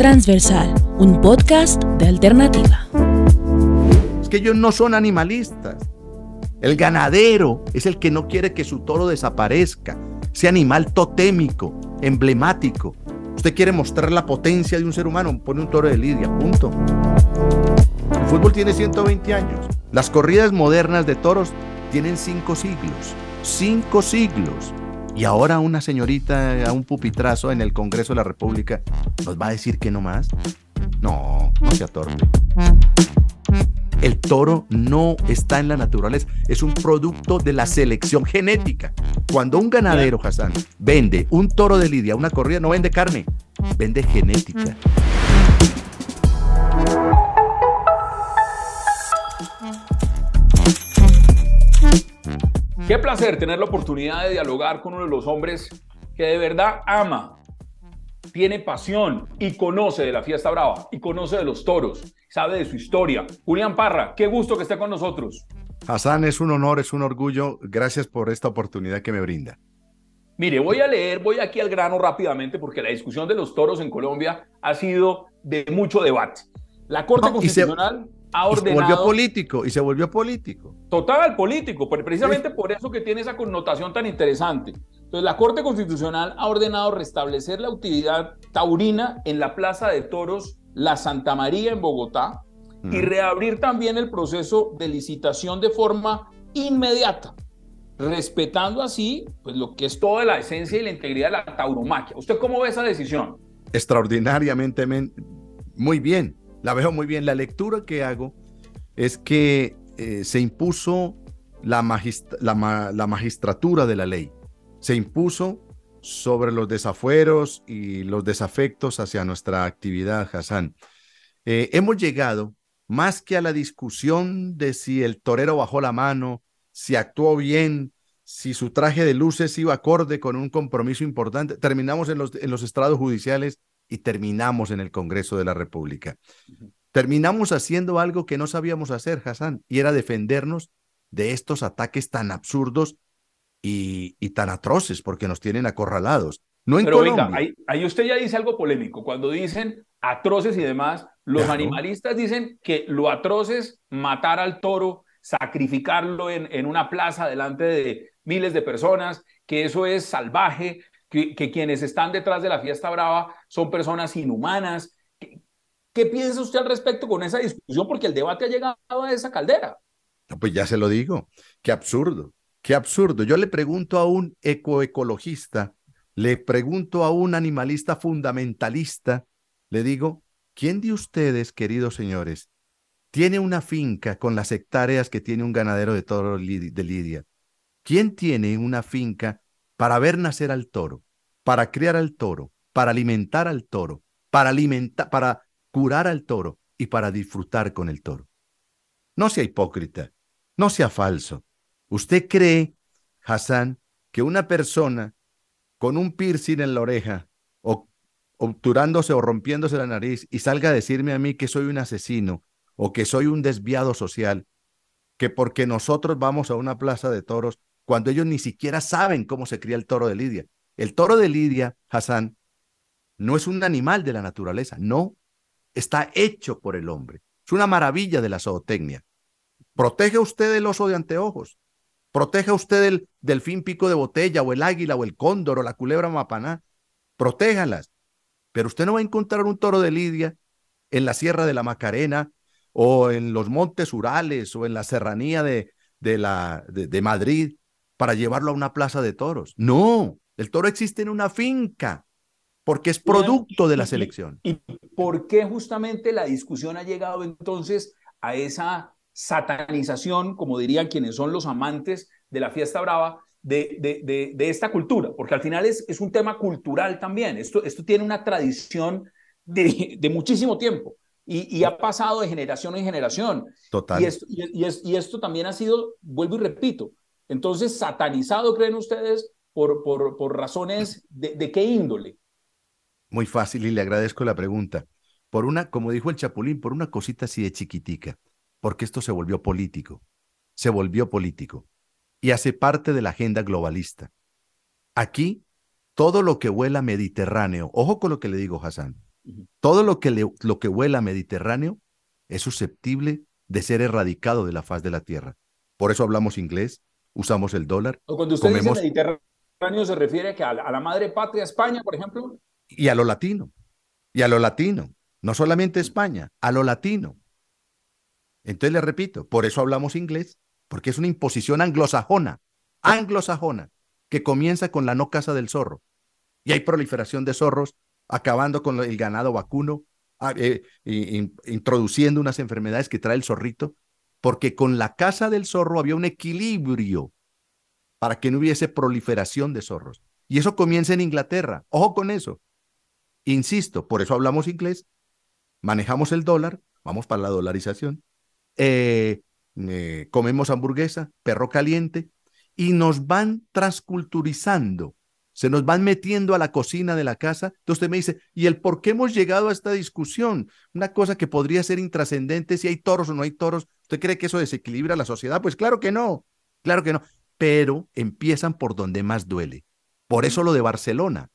Transversal, un podcast de alternativa. Es que ellos no son animalistas. El ganadero es el que no quiere que su toro desaparezca, Sea animal totémico, emblemático. Usted quiere mostrar la potencia de un ser humano, pone un toro de lidia, punto. El fútbol tiene 120 años. Las corridas modernas de toros tienen cinco siglos. Cinco siglos. Y ahora una señorita, eh, a un pupitrazo en el Congreso de la República, nos va a decir que no más. No, no se torpe. El toro no está en la naturaleza, es un producto de la selección genética. Cuando un ganadero, Hassan, vende un toro de lidia, una corrida, no vende carne, vende genética. Qué placer tener la oportunidad de dialogar con uno de los hombres que de verdad ama, tiene pasión y conoce de la fiesta brava y conoce de los toros, sabe de su historia. Julián Parra, qué gusto que esté con nosotros. Hassan, es un honor, es un orgullo. Gracias por esta oportunidad que me brinda. Mire, voy a leer, voy aquí al grano rápidamente porque la discusión de los toros en Colombia ha sido de mucho debate. La Corte Constitucional se volvió político, y se volvió político. Total, político, precisamente por eso que tiene esa connotación tan interesante. Entonces, la Corte Constitucional ha ordenado restablecer la actividad taurina en la Plaza de Toros La Santa María en Bogotá y reabrir también el proceso de licitación de forma inmediata, respetando así pues, lo que es toda la esencia y la integridad de la tauromaquia. ¿Usted cómo ve esa decisión? Extraordinariamente, muy bien la veo muy bien. La lectura que hago es que eh, se impuso la, la, magistratura de la ley, se impuso sobre los desafueros y los desafectos hacia nuestra actividad, Hassan. Eh, hemos llegado más que a la discusión de si el torero bajó la mano, si actuó bien, si su traje de luces iba acorde con un compromiso importante. Terminamos en los, en los estrados judiciales y terminamos en el Congreso de la República. Terminamos haciendo algo que no sabíamos hacer, Hassan, y era defendernos de estos ataques tan absurdos y, tan atroces, porque nos tienen acorralados. No en Pero Colombia. ahí, usted ya dice algo polémico. Cuando dicen atroces y demás, los animalistas dicen que lo atroces, matar al toro, sacrificarlo en, en una plaza delante de miles de personas, que eso es salvaje, que, quienes están detrás de la fiesta brava son personas inhumanas. ¿Qué, piensa usted al respecto con esa discusión? Porque el debate ha llegado a esa caldera. Pues ya se lo digo, qué absurdo, qué absurdo. Yo le pregunto a un ecoecologista, le pregunto a un animalista fundamentalista, le digo, ¿quién de ustedes, queridos señores, tiene una finca con las hectáreas que tiene un ganadero de toro de Lidia? ¿Quién tiene una finca para ver nacer al toro, para criar al toro, para alimentar al toro, para, alimentar, para curar al toro y para disfrutar con el toro. No sea hipócrita, no sea falso. ¿Usted cree, Hassan, que una persona con un piercing en la oreja o obturándose o rompiéndose la nariz y salga a decirme a mí que soy un asesino o que soy un desviado social, que porque nosotros vamos a una plaza de toros cuando ellos ni siquiera saben cómo se cría el toro de Lidia. El toro de Lidia, Hassan, no es un animal de la naturaleza, no, está hecho por el hombre. Es una maravilla de la zootecnia. Protege usted el oso de anteojos, proteja usted el delfín pico de botella o el águila o el cóndor o la culebra mapaná, protéjalas. Pero usted no va a encontrar un toro de Lidia en la Sierra de la Macarena o en los montes Urales o en la serranía de, la, de, de Madrid para llevarlo a una plaza de toros. No, el toro existe en una finca porque es producto de la selección. ¿Y, por qué justamente la discusión ha llegado entonces a esa satanización, como dirían quienes son los amantes de la fiesta brava, de, de, esta cultura? Porque al final es, es un tema cultural también. Esto, esto tiene una tradición de, muchísimo tiempo. Y, ha pasado de generación en generación. Total. y esto también ha sido, vuelvo y repito, entonces, satanizado, creen ustedes, por, razones de, qué índole. Muy fácil y le agradezco la pregunta. Por una, como dijo el Chapulín, por una cosita así de chiquitica, porque esto se volvió político, se volvió político y hace parte de la agenda globalista. Aquí, todo lo que huela Mediterráneo, ojo con lo que le digo, Hassan, todo lo que, lo que huela Mediterráneo es susceptible de ser erradicado de la faz de la tierra. Por eso hablamos inglés, usamos el dólar. O cuando usted dice Mediterráneo se refiere que a la, madre patria España, por ejemplo. Y a lo latino, y a lo latino, no solamente mm. España, a lo latino. Entonces le repito, por eso hablamos inglés, porque es una imposición anglosajona, anglosajona, que comienza con la no casa del zorro. Y hay proliferación de zorros, acabando con el ganado vacuno, ah, eh, introduciendo unas enfermedades que trae el zorrito, porque con la casa del zorro había un equilibrio para que no hubiese proliferación de zorros. Y eso comienza en Inglaterra. Ojo con eso. Insisto, por eso hablamos inglés, manejamos el dólar, vamos para la dolarización, eh, eh, comemos hamburguesa, perro caliente, y nos van transculturizando se nos van metiendo a la cocina de la casa. Entonces me dice, ¿y el por qué hemos llegado a esta discusión? Una cosa que podría ser intrascendente si hay toros o no hay toros. ¿Usted cree que eso desequilibra la sociedad? Pues claro que no, claro que no. Pero empiezan por donde más duele. Por eso lo de Barcelona.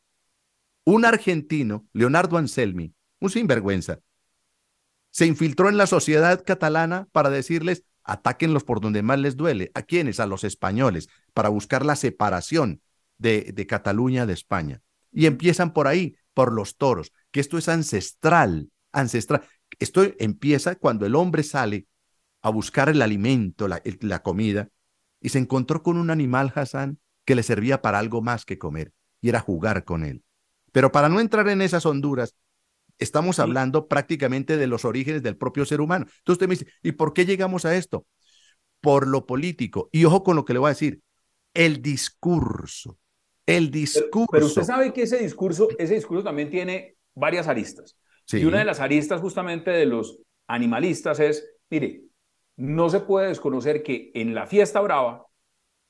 Un argentino, Leonardo Anselmi, un sinvergüenza, se infiltró en la sociedad catalana para decirles, atáquenlos por donde más les duele. ¿A quiénes? A los españoles, para buscar la separación de, Cataluña, de España. Y empiezan por ahí, por los toros, que esto es ancestral, ancestral. Esto empieza cuando el hombre sale a buscar el alimento, la, comida, y se encontró con un animal, Hassan, que le servía para algo más que comer, y era jugar con él. Pero para no entrar en esas honduras, estamos hablando prácticamente de los orígenes del propio ser humano. Entonces usted me dice, ¿y por qué llegamos a esto? Por lo político. Y ojo con lo que le voy a decir, el discurso. El discurso. Pero, usted sabe que ese discurso, ese discurso también tiene varias aristas. Y una de las aristas justamente de los animalistas es, mire, no se puede desconocer que en la fiesta brava,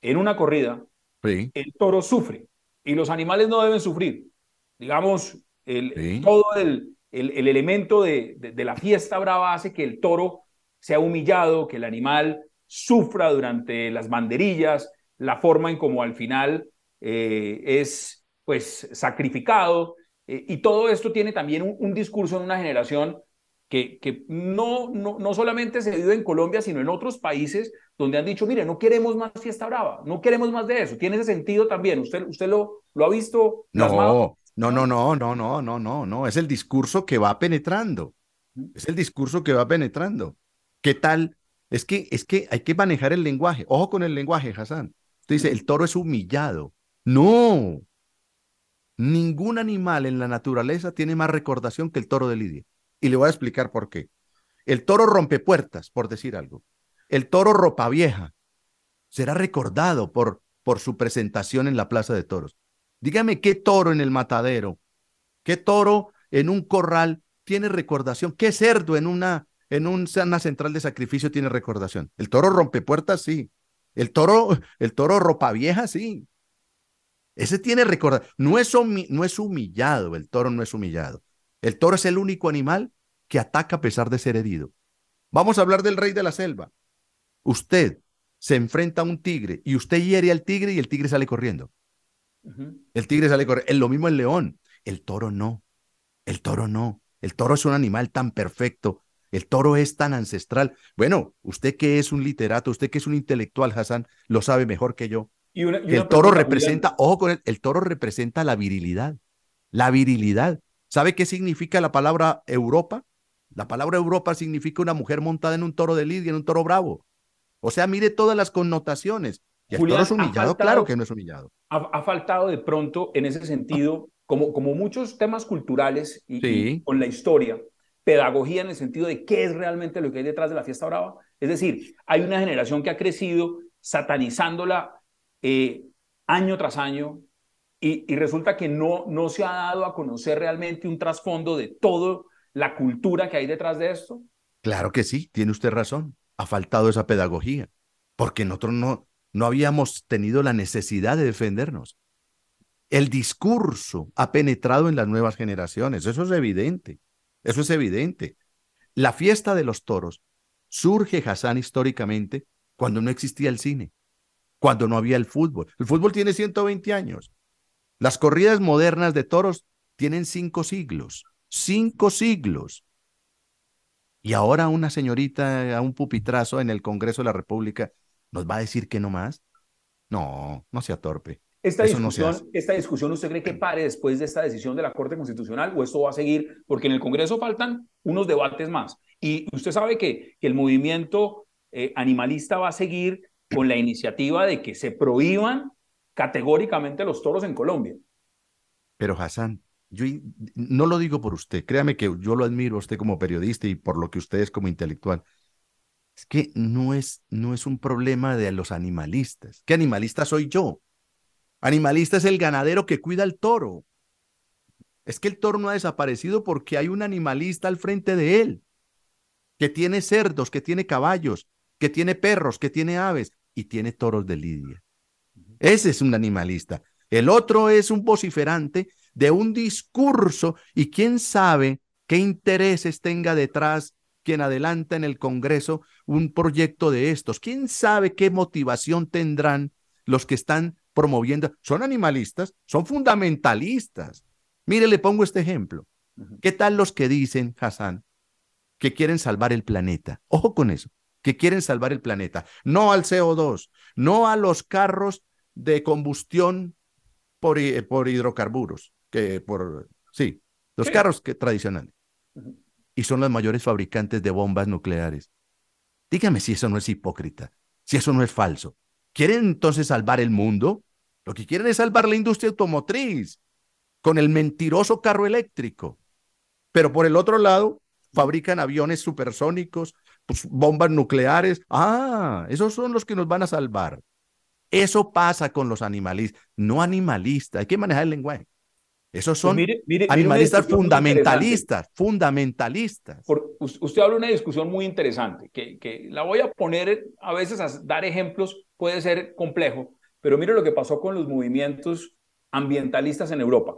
en una corrida, el toro sufre y los animales no deben sufrir. Digamos, el, todo el, elemento de, la fiesta brava hace que el toro sea humillado, que el animal sufra durante las banderillas, la forma en como al final eh, es pues sacrificado, eh, y todo esto tiene también un, discurso en una generación que, que no, no, solamente se vive en Colombia, sino en otros países donde han dicho, mire, no queremos más fiesta brava, no queremos más de eso. Tiene ese sentido también. ¿Usted, usted lo, lo ha visto? No, no, no, no, no, no, no, no, no. Es el discurso que va penetrando. Es el discurso que va penetrando. ¿Qué tal? Es que, es que hay que manejar el lenguaje. Ojo con el lenguaje, Hassan. Usted dice, el toro es humillado. No. Ningún animal en la naturaleza tiene más recordación que el toro de Lidia. Y le voy a explicar por qué. El toro rompe puertas, por decir algo. El toro ropa vieja será recordado por, por su presentación en la Plaza de Toros. Dígame qué toro en el matadero, qué toro en un corral tiene recordación, qué cerdo en una, en una central de sacrificio tiene recordación. El toro rompe puertas, sí. El toro, el toro ropa vieja, sí. Ese tiene recordar. No es, no es humillado, el toro no es humillado. El toro es el único animal que ataca a pesar de ser herido. Vamos a hablar del rey de la selva. Usted se enfrenta a un tigre y usted hiere al tigre y el tigre sale corriendo. El tigre sale corriendo. Es lo mismo el león. El toro no. El toro no. El toro es un animal tan perfecto. El toro es tan ancestral. Bueno, usted que es un literato, usted que es un intelectual, Hassan, lo sabe mejor que yo el toro representa, ojo con el, el toro representa la virilidad, la virilidad. ¿Sabe qué significa la palabra Europa? La palabra Europa significa una mujer montada en un toro de lidia, en un toro bravo. O sea, mire todas las connotaciones. el toro es humillado, claro que no es humillado. Ha, faltado de pronto en ese sentido, como, como muchos temas culturales y con la historia, pedagogía en el sentido de qué es realmente lo que hay detrás de la fiesta brava. Es decir, hay una generación que ha crecido satanizándola eh, año tras año y, resulta que no, no se ha dado a conocer realmente un trasfondo de toda la cultura que hay detrás de esto? Claro que sí, tiene usted razón. Ha faltado esa pedagogía, porque nosotros no, no habíamos tenido la necesidad de defendernos. El discurso ha penetrado en las nuevas generaciones, eso es evidente, eso es evidente. La fiesta de los toros surge, Hassan, históricamente, cuando no existía el cine cuando no había el fútbol. El fútbol tiene 120 años. Las corridas modernas de toros tienen cinco siglos, cinco siglos. Y ahora una señorita a un pupitrazo en el Congreso de la República nos va a decir que no más. No, no sea torpe. Esta discusión, ¿Esta discusión usted cree que pare después de esta decisión de la Corte Constitucional o esto va a seguir? Porque en el Congreso faltan unos debates más. Y usted sabe que, el movimiento eh, animalista va a seguir con la iniciativa de que se prohíban categóricamente los toros en Colombia. Pero Hassan, yo no lo digo por usted, créame que yo lo admiro a usted como periodista y por lo que usted es como intelectual. Es que no es, no es un problema de los animalistas. ¿Qué animalista soy yo? Animalista es el ganadero que cuida al toro. Es que el toro no ha desaparecido porque hay un animalista al frente de él, que tiene cerdos, que tiene caballos, que tiene perros, que tiene aves, y tiene toros de lidia. Ese es un animalista. El otro es un vociferante de un discurso y quién sabe qué intereses tenga detrás quien adelanta en el Congreso un proyecto de estos. ¿Quién sabe qué motivación tendrán los que están promoviendo? Son animalistas, son fundamentalistas. Mire, le pongo este ejemplo. ¿Qué tal los que dicen, Hassan, que quieren salvar el planeta? Ojo con eso que quieren salvar el planeta, no al CO2, no a los carros de combustión por, hidrocarburos, que por, sí, los carros que, tradicionales. Y son los mayores fabricantes de bombas nucleares. Dígame si eso no es hipócrita, si eso no es falso. ¿Quieren entonces salvar el mundo? Lo que quieren es salvar la industria automotriz con el mentiroso carro eléctrico. Pero por el otro lado, fabrican aviones supersónicos, pues, bombas nucleares. Ah, esos son los que nos van a salvar. Eso pasa con los animalistas, no animalistas. Hay que manejar el lenguaje. Esos pues son animalistas fundamentalistas, fundamentalistas. usted habla de una discusión muy interesante, que, la voy a poner, a veces a dar ejemplos puede ser complejo, pero mire lo que pasó con los movimientos ambientalistas en Europa,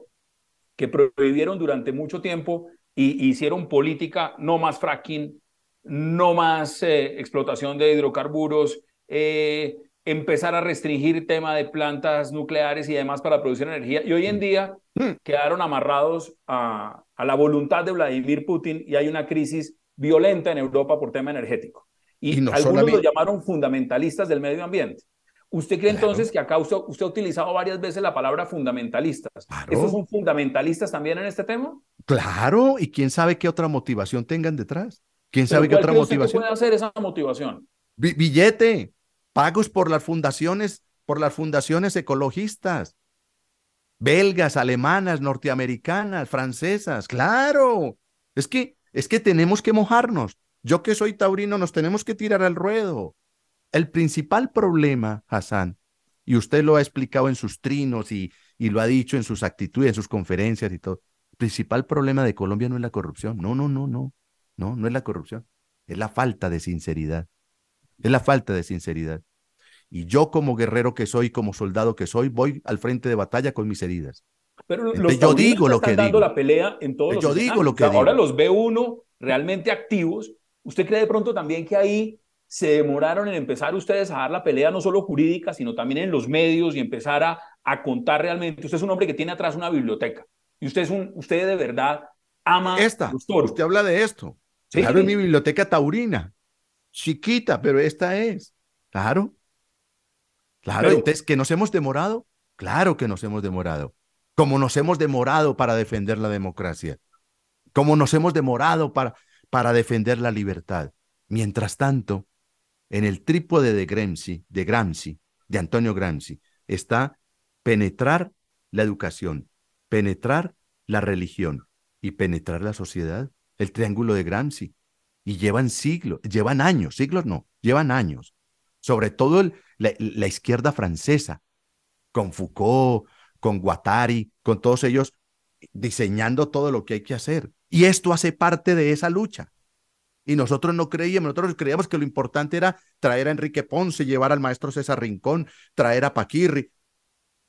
que prohibieron durante mucho tiempo y hicieron política no más fracking, no más eh, explotación de hidrocarburos, eh, empezar a restringir tema de plantas nucleares y demás para producir energía. Y hoy en mm. día mm. quedaron amarrados a, la voluntad de Vladimir Putin y hay una crisis violenta en Europa por tema energético. Y, algunos lo llamaron fundamentalistas del medio ambiente. ¿Usted cree entonces que acá usted, usted, ha utilizado varias veces la palabra fundamentalistas? ¿Esos son fundamentalistas también en este tema? Claro, y quién sabe qué otra motivación tengan detrás. ¿Quién sabe qué otra motivación? puede hacer esa motivación? billete, pagos por las fundaciones, por las fundaciones ecologistas, belgas, alemanas, norteamericanas, francesas, claro. Es que, es que tenemos que mojarnos. Yo que soy taurino, nos tenemos que tirar al ruedo. El principal problema, Hassan, y usted lo ha explicado en sus trinos y, y lo ha dicho en sus actitudes, en sus conferencias y todo, el principal problema de Colombia no es la corrupción. No, no, no, no. No, no es la corrupción, es la falta de sinceridad. Es la falta de sinceridad. Y yo como guerrero que soy, como soldado que soy, voy al frente de batalla con mis heridas. Pero yo digo lo que digo. la pelea en todos Yo digo lo que Ahora los ve uno realmente activos. ¿Usted cree de pronto también que ahí se demoraron en empezar ustedes a dar la pelea no solo jurídica, sino también en los medios y empezar a, contar realmente? Usted es un hombre que tiene atrás una biblioteca y usted es un usted de verdad ama Esta, los toros. Usted habla de esto. Claro, mi biblioteca taurina, chiquita, pero esta es. Claro. Claro, entonces, ¿que nos hemos demorado? Claro que nos hemos demorado. Como nos hemos demorado para defender la democracia. Como nos hemos demorado para, para defender la libertad. Mientras tanto, en el trípode de Gramsci, de Gramsci, de Antonio Gramsci, está penetrar la educación, penetrar la religión y penetrar la sociedad el triángulo de Gramsci. Y llevan siglos, llevan años, siglos no, llevan años. Sobre todo la, la izquierda francesa, con Foucault, con Guattari, con todos ellos diseñando todo lo que hay que hacer. Y esto hace parte de esa lucha. Y nosotros no creíamos, nosotros creíamos que lo importante era traer a Enrique Ponce, llevar al maestro César Rincón, traer a Paquirri.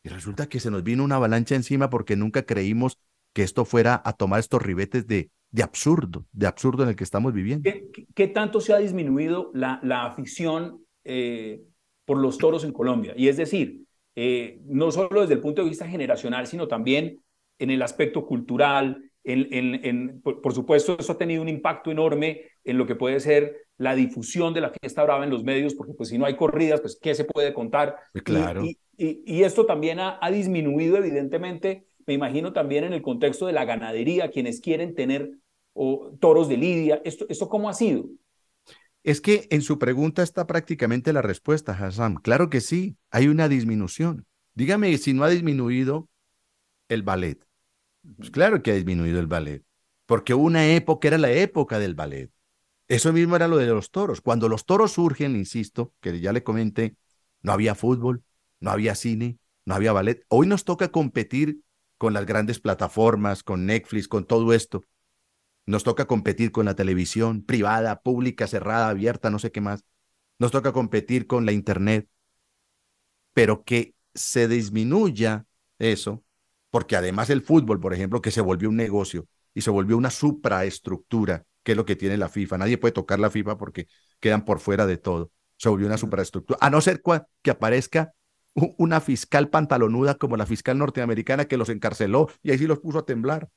Y resulta que se nos vino una avalancha encima porque nunca creímos que esto fuera a tomar estos ribetes de, de absurdo, de absurdo en el que estamos viviendo. ¿Qué, tanto se ha disminuido la, la afición eh, por los toros en Colombia? Y es decir, eh, no solo desde el punto de vista generacional, sino también en el aspecto cultural, en, por, supuesto, eso ha tenido un impacto enorme en lo que puede ser la difusión de la fiesta brava en los medios, porque pues si no hay corridas, pues ¿qué se puede contar? Claro. Y, esto también ha, ha disminuido evidentemente me imagino también en el contexto de la ganadería, quienes quieren tener toros de lidia. ¿Esto, ¿Esto cómo ha sido? Es que en su pregunta está prácticamente la respuesta, Hassan. Claro que sí, hay una disminución. Dígame si no ha disminuido el ballet. Pues claro que ha disminuido el ballet, porque una época era la época del ballet. Eso mismo era lo de los toros. Cuando los toros surgen, insisto, que ya le comenté, no había fútbol, no había cine, no había ballet. Hoy nos toca competir con las grandes plataformas, con Netflix, con todo esto. Nos toca competir con la televisión privada, pública, cerrada, abierta, no sé qué más. Nos toca competir con la Internet. Pero que se disminuya eso, porque además el fútbol, por ejemplo, que se volvió un negocio y se volvió una supraestructura, que es lo que tiene la FIFA. Nadie puede tocar la FIFA porque quedan por fuera de todo. Se volvió una supraestructura. A no ser que aparezca una fiscal pantalonuda como la fiscal norteamericana que los encarceló y ahí sí los puso a temblar.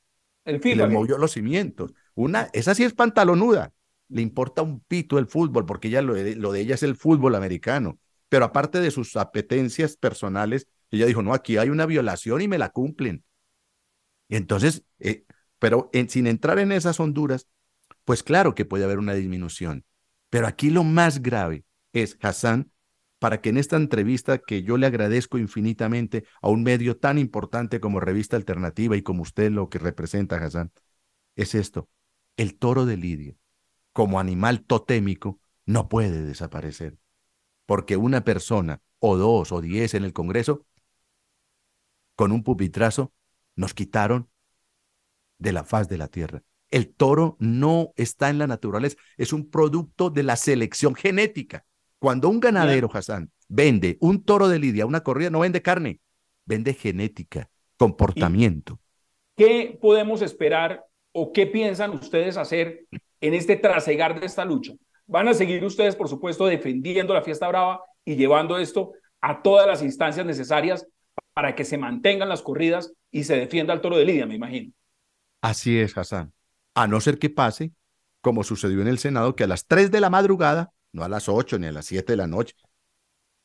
El y les movió los cimientos. Una, esa sí es pantalonuda. Le importa un pito el fútbol, porque ella lo de, ella es el fútbol americano. Pero aparte de sus apetencias personales, ella dijo, no, aquí hay una violación y me la cumplen. Y entonces, eh, pero sin entrar en esas honduras, pues claro que puede haber una disminución. Pero aquí lo más grave es Hassan para que en esta entrevista que yo le agradezco infinitamente a un medio tan importante como Revista Alternativa y como usted lo que representa, Hassan, es esto. El toro de Lidia, como animal totémico, no puede desaparecer, porque una persona o dos o diez en el Congreso, con un pupitrazo, nos quitaron de la faz de la tierra. El toro no está en la naturaleza, es un producto de la selección genética. Cuando un ganadero, Hassan, vende un toro de lidia, una corrida, no vende carne, vende genética, comportamiento. ¿Qué podemos esperar o qué piensan ustedes hacer en este trasegar de esta lucha? Van a seguir ustedes, por supuesto, defendiendo la fiesta brava y llevando esto a todas las instancias necesarias para que se mantengan las corridas y se defienda el toro de lidia, me imagino. Así es, Hassan. A no ser que pase, como sucedió en el Senado, que a las 3 de la madrugada no a las 8 ni a las 7 de la noche.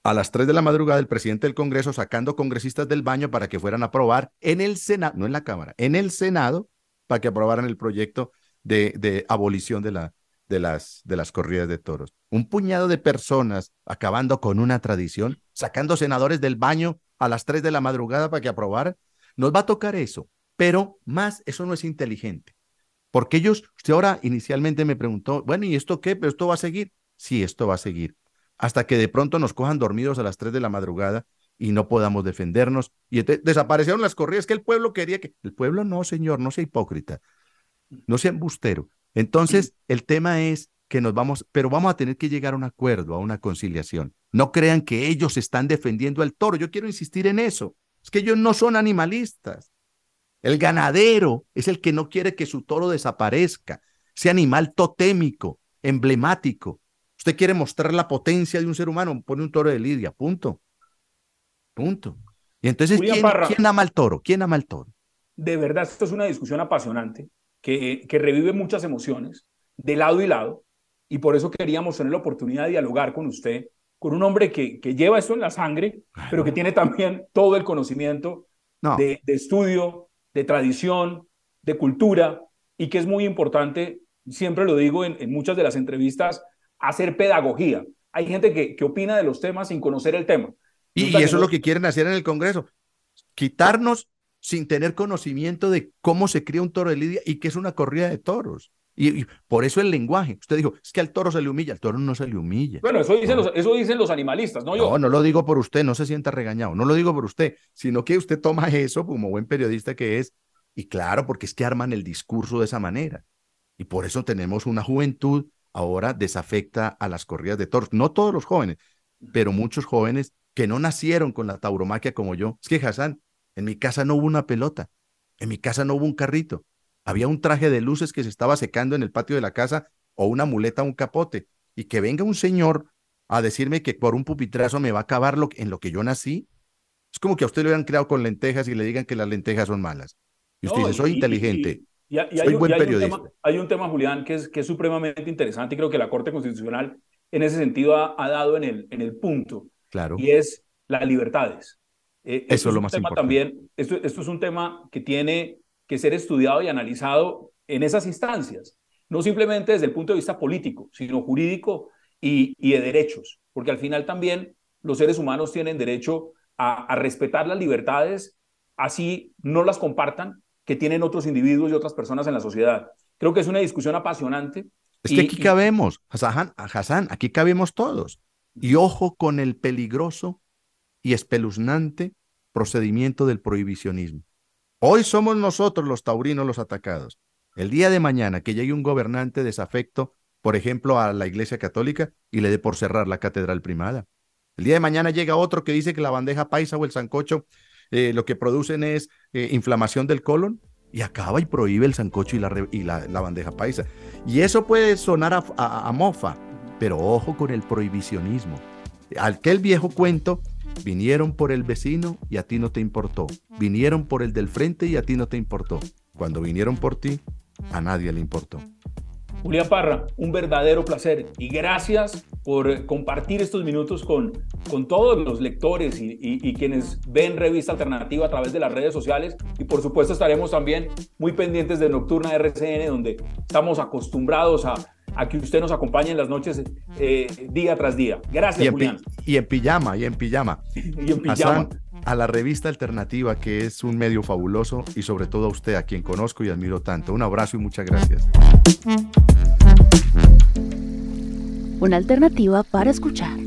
A las 3 de la madrugada, el presidente del Congreso sacando congresistas del baño para que fueran a aprobar en el Senado, no en la Cámara, en el Senado, para que aprobaran el proyecto de, abolición de, la, de, las, de las corridas de toros. Un puñado de personas acabando con una tradición, sacando senadores del baño a las 3 de la madrugada para que aprobaran. Nos va a tocar eso, pero más, eso no es inteligente. Porque ellos, usted ahora inicialmente me preguntó, bueno, ¿y esto qué? Pero esto va a seguir si esto va a seguir, hasta que de pronto nos cojan dormidos a las 3 de la madrugada y no podamos defendernos. Y desaparecieron las corridas que el pueblo quería que... El pueblo no, señor, no sea hipócrita, no sea embustero. Entonces, el tema es que nos vamos, pero vamos a tener que llegar a un acuerdo, a una conciliación. No crean que ellos están defendiendo al toro. Yo quiero insistir en eso. Es que ellos no son animalistas. El ganadero es el que no quiere que su toro desaparezca. sea animal totémico, emblemático, quiere mostrar la potencia de un ser humano, pone un toro de lidia, punto. Punto. Y entonces, ¿quién, ama al toro? ¿Quién ama el toro? De verdad, esto es una discusión apasionante que, revive muchas emociones de lado y lado. Y por eso queríamos tener la oportunidad de dialogar con usted, con un hombre que, lleva esto en la sangre, pero que tiene también todo el conocimiento de, estudio, de tradición, de cultura, y que es muy importante, siempre lo digo en, muchas de las entrevistas, hacer pedagogía. Hay gente que, opina de los temas sin conocer el tema. Y, eso es lo que quieren hacer en el Congreso, quitarnos sin tener conocimiento de cómo se cría un toro de lidia y qué es una corrida de toros. Y, por eso el lenguaje. Usted dijo, es que al toro se le humilla, al toro no se le humilla. Bueno, eso dicen, los, eso dicen los animalistas, ¿no? Yo. No, no lo digo por usted, no se sienta regañado, no lo digo por usted, sino que usted toma eso como buen periodista que es, y claro, porque es que arman el discurso de esa manera. Y por eso tenemos una juventud ahora desafecta a las corridas de toros. No todos los jóvenes, pero muchos jóvenes que no nacieron con la tauromaquia como yo. Es que, Hassan, en mi casa no hubo una pelota, en mi casa no hubo un carrito, había un traje de luces que se estaba secando en el patio de la casa o una muleta, un capote, y que venga un señor a decirme que por un pupitrazo me va a acabar lo, en lo que yo nací. Es como que a usted le hubieran creado con lentejas y le digan que las lentejas son malas. Y usted dice, soy inteligente. Y, hay, Un tema, hay un tema, Julián, que es, que es supremamente interesante y creo que la Corte Constitucional en ese sentido ha, dado en el, en el punto. Claro. Y es las libertades. Eh, eh, Eso es lo más importante. También, esto, es un tema que tiene que ser estudiado y analizado en esas instancias, no simplemente desde el punto de vista político, sino jurídico y, de derechos, porque al final también los seres humanos tienen derecho a, a respetar las libertades, así no las compartan, que tienen otros individuos y otras personas en la sociedad. Creo que es una discusión apasionante. Es que aquí cabemos, Hassan, Hassan, aquí cabemos todos. Y ojo con el peligroso y espeluznante procedimiento del prohibicionismo. Hoy somos nosotros los taurinos los atacados. El día de mañana que llegue un gobernante desafecto, por ejemplo, a la Iglesia Católica y le dé por cerrar la catedral primada. El día de mañana llega otro que dice que la bandeja paisa o el sancocho eh, lo que producen es eh, inflamación del colon y acaba y prohíbe el sancocho y la, la, bandeja paisa. Y eso puede sonar a, a mofa, pero ojo con el prohibicionismo. Aquel viejo cuento Vinieron por el vecino y a ti no te importó. Vinieron por el del frente y a ti no te importó. Cuando vinieron por ti, a nadie le importó. Julián Parra, un verdadero placer y gracias por compartir estos minutos con, con todos los lectores y, y, quienes ven Revista Alternativa a través de las redes sociales. Y por supuesto estaremos también muy pendientes de Nocturna RCN, donde estamos acostumbrados a a que usted nos acompañe en las noches eh, día tras día. Gracias, y en, Julián. Y en pijama, y en pijama. y en pijama. a la revista Alternativa, que es un medio fabuloso, y sobre todo a usted, a quien conozco y admiro tanto. Un abrazo y muchas gracias. Una alternativa para escuchar.